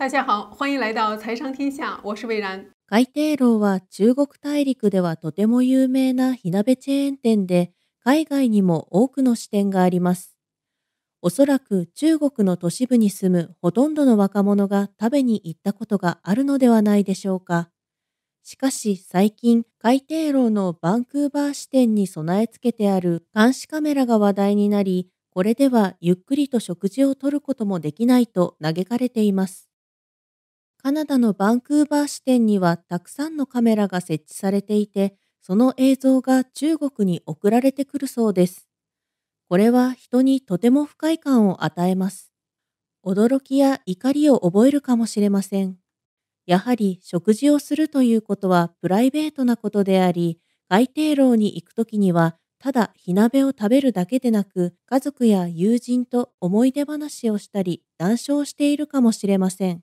大家好，欢迎来到财商天下，我是魏然。海底楼は中国大陸ではとても有名な火鍋チェーン店で、海外にも多くの支店があります。おそらく中国の都市部に住むほとんどの若者が食べに行ったことがあるのではないでしょうか。しかし最近、海底楼のバンクーバー支店に備え付けてある監視カメラが話題になり、これではゆっくりと食事をとることもできないと嘆かれています。カナダのバンクーバー支店にはたくさんのカメラが設置されていて、その映像が中国に送られてくるそうです。これは人にとても不快感を与えます。驚きや怒りを覚えるかもしれません。やはり食事をするということはプライベートなことであり、外定楼に行くときには、ただ火鍋を食べるだけでなく、家族や友人と思い出話をしたり、談笑しているかもしれません。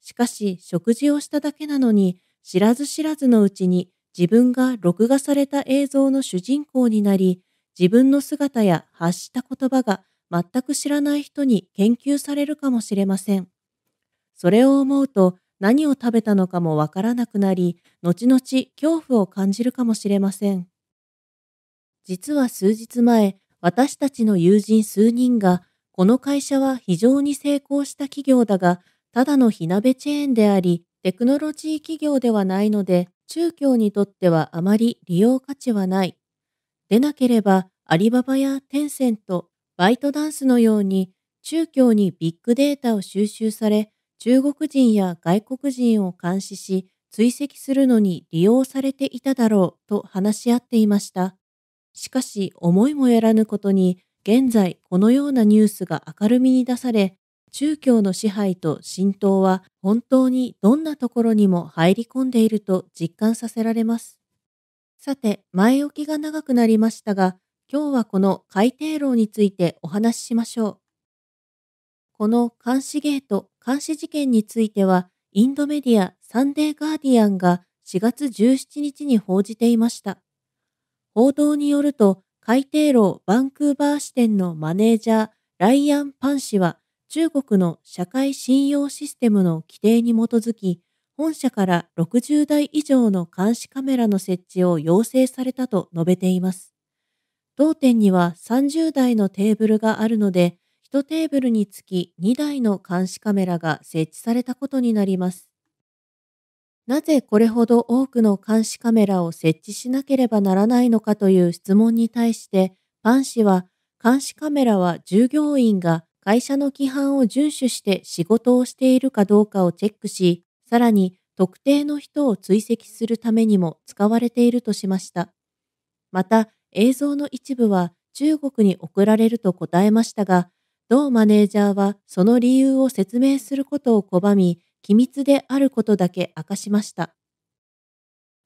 しかし食事をしただけなのに知らず知らずのうちに自分が録画された映像の主人公になり自分の姿や発した言葉が全く知らない人に研究されるかもしれません。それを思うと何を食べたのかもわからなくなり、後々恐怖を感じるかもしれません。実は数日前、私たちの友人数人が、この会社は非常に成功した企業だが、ただの火鍋チェーンであり、テクノロジー企業ではないので、中共にとってはあまり利用価値はない。でなければ、アリババやテンセント、バイトダンスのように、中共にビッグデータを収集され、中国人や外国人を監視し、追跡するのに利用されていただろうと話し合っていました。しかし、思いもやらぬことに、現在このようなニュースが明るみに出され、宗教の支配と浸透は本当にどんなところにも入り込んでいると実感させられます。さて、前置きが長くなりましたが、今日はこの海底楼についてお話ししましょう。この監視ゲート、監視事件については、インドメディアサンデーガーディアンが4月17日に報じていました。報道によると、海底楼バンクーバー支店のマネージャー、ライアン・パン氏は、中国の社会信用システムの規定に基づき、本社から60台以上の監視カメラの設置を要請されたと述べています。同店には30台のテーブルがあるので、1テーブルにつき2台の監視カメラが設置されたことになります。なぜこれほど多くの監視カメラを設置しなければならないのかという質問に対して、パン氏は監視カメラは従業員が会社の規範を遵守して仕事をしているかどうかをチェックし、さらに特定の人を追跡するためにも使われているとしました。また、映像の一部は中国に送られると答えましたが、同マネージャーはその理由を説明することを拒み、機密であることだけ明かしました。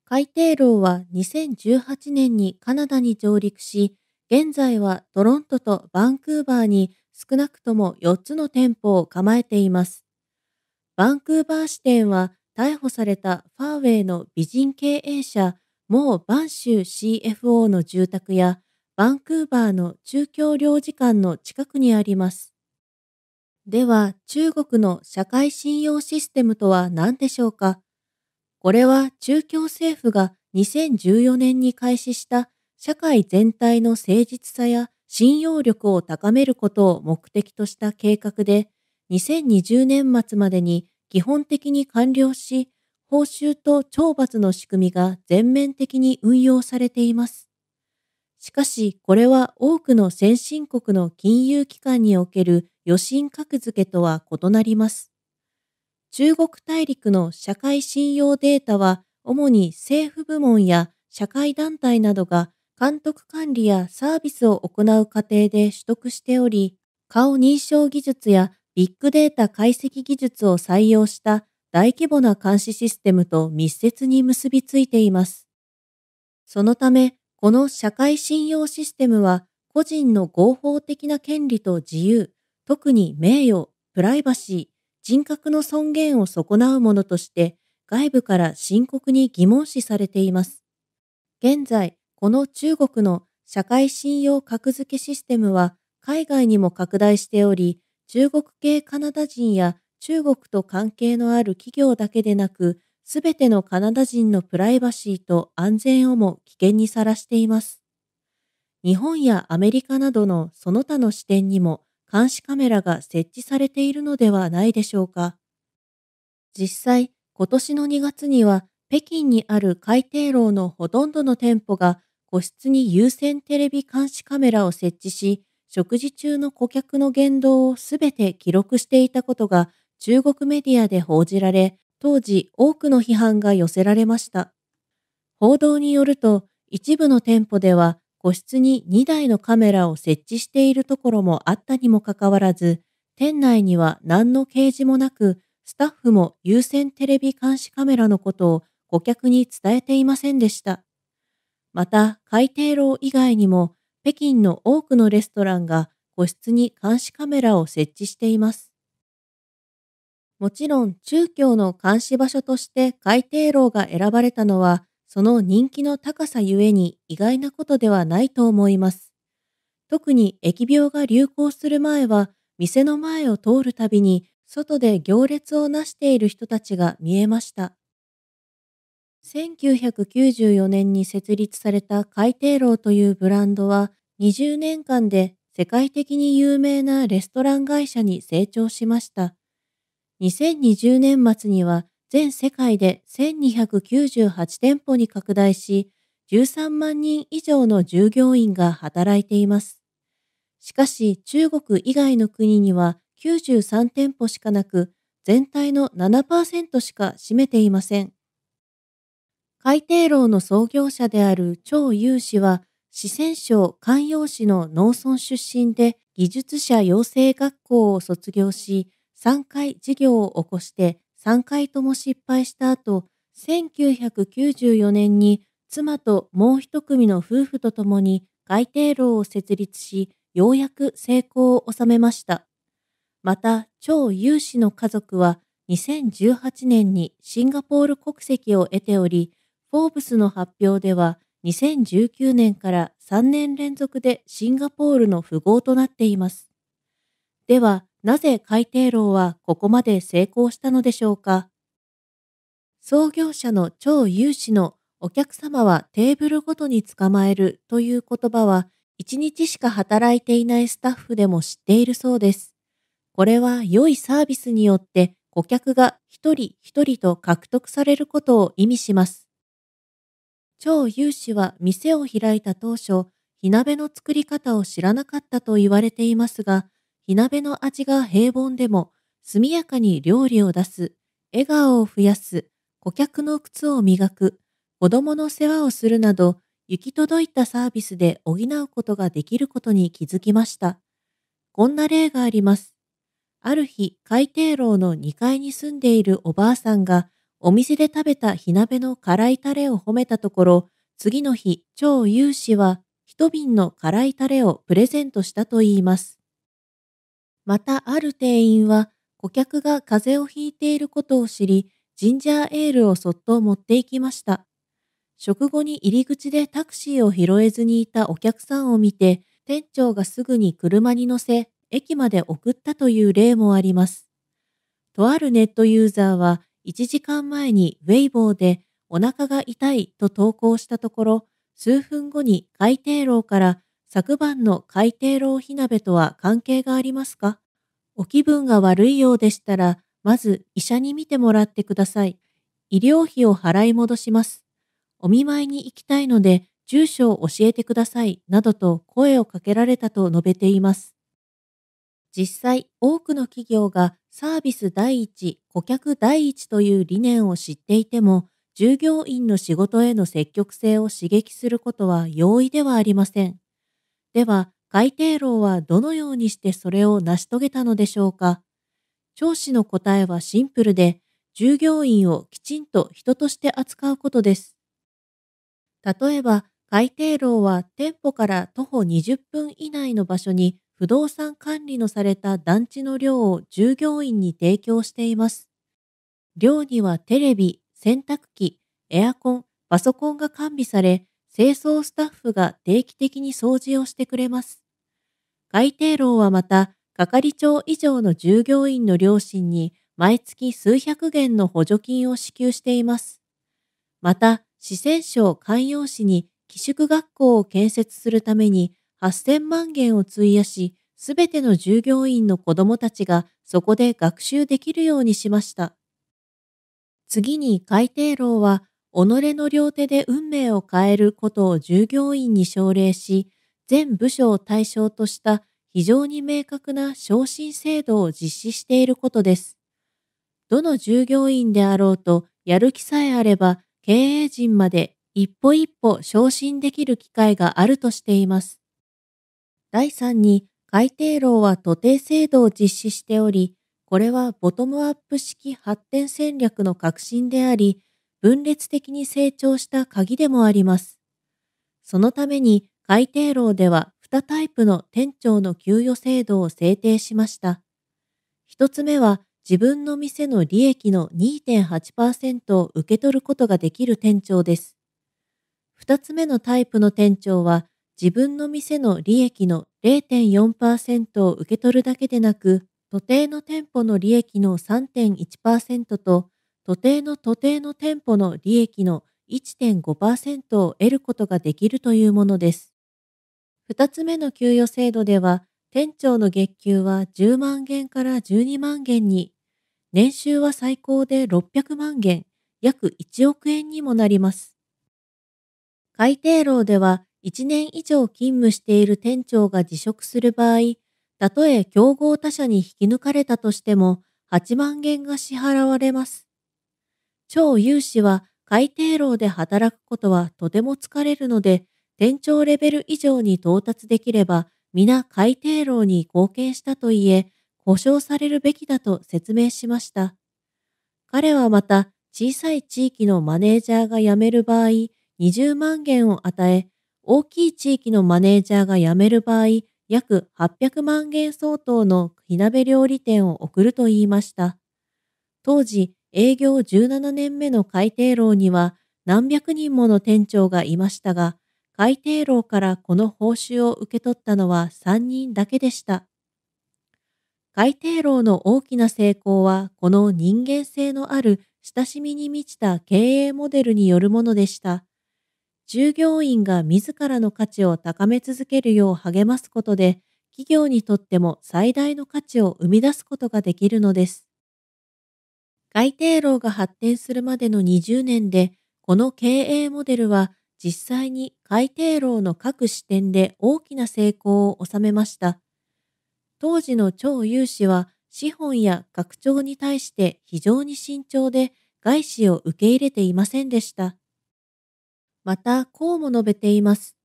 海底楼は2018年にカナダに上陸し、現在はトロントとバンクーバーに少なくとも4つの店舗を構えています。バンクーバー支店は逮捕されたファーウェイの美人経営者モー・バンシュー CFO の住宅やバンクーバーの中京領事館の近くにあります。では中国の社会信用システムとは何でしょうかこれは中共政府が2014年に開始した社会全体の誠実さや信用力を高めることを目的とした計画で、2020年末までに基本的に完了し、報酬と懲罰の仕組みが全面的に運用されています。しかし、これは多くの先進国の金融機関における予信格付けとは異なります。中国大陸の社会信用データは、主に政府部門や社会団体などが監督管理やサービスを行う過程で取得しており、顔認証技術やビッグデータ解析技術を採用した大規模な監視システムと密接に結びついています。そのため、この社会信用システムは個人の合法的な権利と自由、特に名誉、プライバシー、人格の尊厳を損なうものとして外部から深刻に疑問視されています。現在、この中国の社会信用格付けシステムは海外にも拡大しており、中国系カナダ人や中国と関係のある企業だけでなく、すべてのカナダ人のプライバシーと安全をも危険にさらしています。日本やアメリカなどのその他の視点にも監視カメラが設置されているのではないでしょうか。実際、今年の2月には北京にある海底楼のほとんどの店舗が個室に有線テレビ監視カメラを設置し、食事中の顧客の言動をすべて記録していたことが中国メディアで報じられ、当時多くの批判が寄せられました。報道によると、一部の店舗では個室に2台のカメラを設置しているところもあったにもかかわらず、店内には何の掲示もなく、スタッフも有線テレビ監視カメラのことを顧客に伝えていませんでした。また海底楼以外にも北京の多くのレストランが個室に監視カメラを設置しています。もちろん中京の監視場所として海底楼が選ばれたのはその人気の高さゆえに意外なことではないと思います。特に疫病が流行する前は店の前を通るたびに外で行列をなしている人たちが見えました。1994年に設立された海底楼というブランドは20年間で世界的に有名なレストラン会社に成長しました。2020年末には全世界で1298店舗に拡大し、13万人以上の従業員が働いています。しかし中国以外の国には93店舗しかなく、全体の7%しか占めていません。海底楼の創業者である張勇氏は、四川省関陽市の農村出身で技術者養成学校を卒業し、3回事業を起こして3回とも失敗した後、1994年に妻ともう一組の夫婦と共に海底楼を設立し、ようやく成功を収めました。また、張勇志の家族は2018年にシンガポール国籍を得ており、フォーブスの発表では、2019年から3年連続でシンガポールの富豪となっています。では、なぜ海底楼はここまで成功したのでしょうか創業者の超有志のお客様はテーブルごとに捕まえるという言葉は1日しか働いていないスタッフでも知っているそうです。これは良いサービスによって顧客が一人一人と獲得されることを意味します。張有志は店を開いた当初、火鍋の作り方を知らなかったと言われていますが、火鍋の味が平凡でも、速やかに料理を出す、笑顔を増やす、顧客の靴を磨く、子供の世話をするなど、行き届いたサービスで補うことができることに気づきました。こんな例があります。ある日、海底楼の2階に住んでいるおばあさんがお店で食べた火鍋の辛いタレを褒めたところ、次の日、張有志は一瓶の辛いタレをプレゼントしたといいます。またある店員は、顧客が風邪をひいていることを知り、ジンジャーエールをそっと持っていきました。食後に入り口でタクシーを拾えずにいたお客さんを見て、店長がすぐに車に乗せ、駅まで送ったという例もあります。とあるネットユーザーは、1時間前にウェイボーでお腹が痛いと投稿したところ、数分後に海底楼から昨晩の海底楼火鍋とは関係がありますかお気分が悪いようでしたら、まず医者に診てもらってください。医療費を払い戻します。お見舞いに行きたいので、住所を教えてください、などと声をかけられたと述べています。実際多くの企業がサービス第一、顧客第一という理念を知っていても、従業員の仕事への積極性を刺激することは容易ではありません。では、改定楼はどのようにしてそれを成し遂げたのでしょうか調子の答えはシンプルで、従業員をきちんと人として扱うことです。例えば、改定楼は店舗から徒歩20分以内の場所に不動産管理のされた団地の寮を従業員に提供しています。寮にはテレビ、洗濯機、エアコン、パソコンが完備され、清掃スタッフが定期的に掃除をしてくれます。海定楼はまた、係長以上の従業員の両親に毎月数百元の補助金を支給しています。また、四川省関陽市に寄宿学校を建設するために8000万元を費やし、すべての従業員の子供たちがそこで学習できるようにしました。次に海底楼は、己の両手で運命を変えることを従業員に奨励し、全部署を対象とした非常に明確な昇進制度を実施していることです。どの従業員であろうと、やる気さえあれば、経営陣まで一歩一歩昇進できる機会があるとしています。第3に改定楼は徒弟制度を実施しており、これはボトムアップ式発展戦略の革新であり、分裂的に成長した鍵でもあります。そのために改定楼では2タイプの店長の給与制度を制定しました。1つ目は自分の店の利益の2.8%を受け取ることができる店長です。2つ目のタイプの店長は自分の店の利益の0.4%を受け取るだけでなく、都定の店舗の利益の3.1%と、都定の都定の店舗の利益の1.5%を得ることができるというものです。2つ目の給与制度では、店長の月給は10万元から12万元に、年収は最高で600万元、約1億円にもなります。改定労では、1年以上勤務している店長が辞職する場合、たとえ競合他社に引き抜かれたとしても8万元が支払われます。超有志は海底楼で働くことはとても疲れるので、店長レベル以上に到達できれば、皆海底楼に貢献したといえ、保証されるべきだと説明しました。彼はまた、小さい地域のマネージャーが辞める場合、20万元を与え、大きい地域のマネージャーが辞める場合、約800万元相当の火鍋料理店を送ると言いました。当時、営業17年目の海底楼には何百人もの店長がいましたが、海底楼からこの報酬を受け取ったのは3人だけでした。海底楼の大きな成功は、この人間性のある親しみに満ちた経営モデルによるものでした。従業員が自らの価値を高め続けるよう励ますことで、企業にとっても最大の価値を生み出すことができるのです。改定労が発展するまでの20年で、この経営モデルは実際に改定労の各視点で大きな成功を収めました。当時の超融資は資本や学長に対して非常に慎重で外資を受け入れていませんでした。またこうも述べています。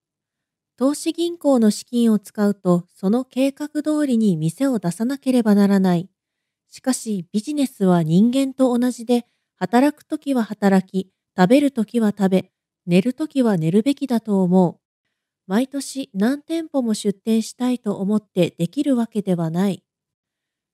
投資銀行の資金を使うと、その計画通りに店を出さなければならない。しかしビジネスは人間と同じで、働くときは働き、食べるときは食べ、寝るときは寝るべきだと思う。毎年何店舗も出店したいと思ってできるわけではない。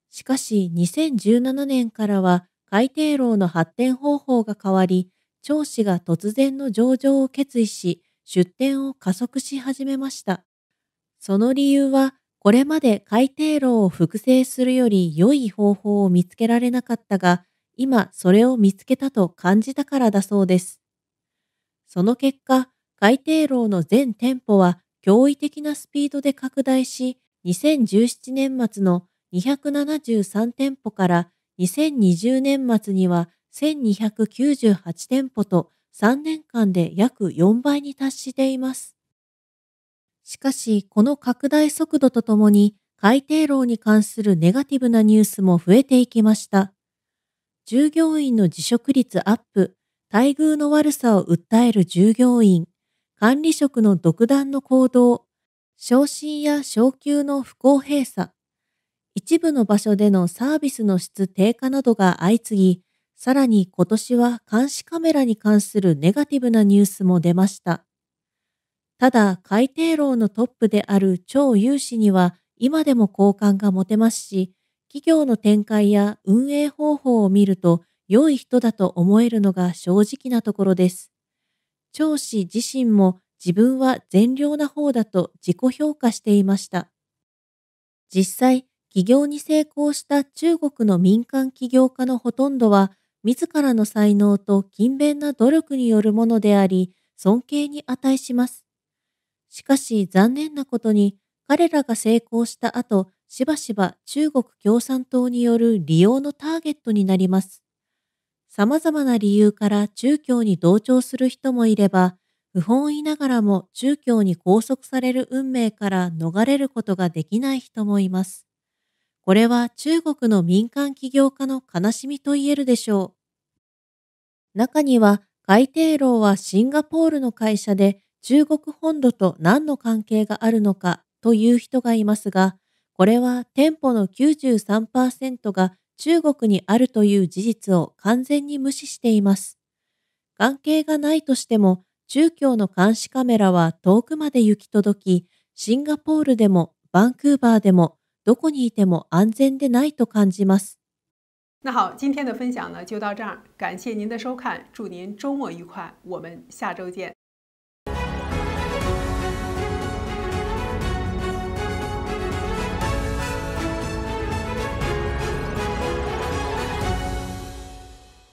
しかし2017年からは改定楼の発展方法が変わり、調子が突然の上場を決意し、出店を加速し始めました。その理由は、これまで海底炉を複製するより良い方法を見つけられなかったが、今それを見つけたと感じたからだそうです。その結果、海底楼の全店舗は驚異的なスピードで拡大し、2017年末の273店舗から2020年末には1298店舗と3年間で約4倍に達しています。しかし、この拡大速度とともに、改定労に関するネガティブなニュースも増えていきました。従業員の辞職率アップ、待遇の悪さを訴える従業員、管理職の独断の行動、昇進や昇給の不公平さ、一部の場所でのサービスの質低下などが相次ぎ、さらに今年は監視カメラに関するネガティブなニュースも出ました。ただ、海底牢のトップである超有志には今でも好感が持てますし、企業の展開や運営方法を見ると良い人だと思えるのが正直なところです。長氏自身も自分は善良な方だと自己評価していました。実際、起業に成功した中国の民間起業家のほとんどは自らの才能と勤勉な努力によるものであり、尊敬に値します。しかし残念なことに、彼らが成功した後、しばしば中国共産党による利用のターゲットになります。様々な理由から中共に同調する人もいれば、不本意ながらも中共に拘束される運命から逃れることができない人もいます。これは中国の民間起業家の悲しみと言えるでしょう。中には、海底楼はシンガポールの会社で中国本土と何の関係があるのかという人がいますが、これは店舗の93%が中国にあるという事実を完全に無視しています。関係がないとしても、中共の監視カメラは遠くまで行き届き、シンガポールでもバンクーバーでもどこにいても安全でないと感じます。那好，今天的分享呢就到这儿，感谢您的收看，祝您周末愉快，我们下周见。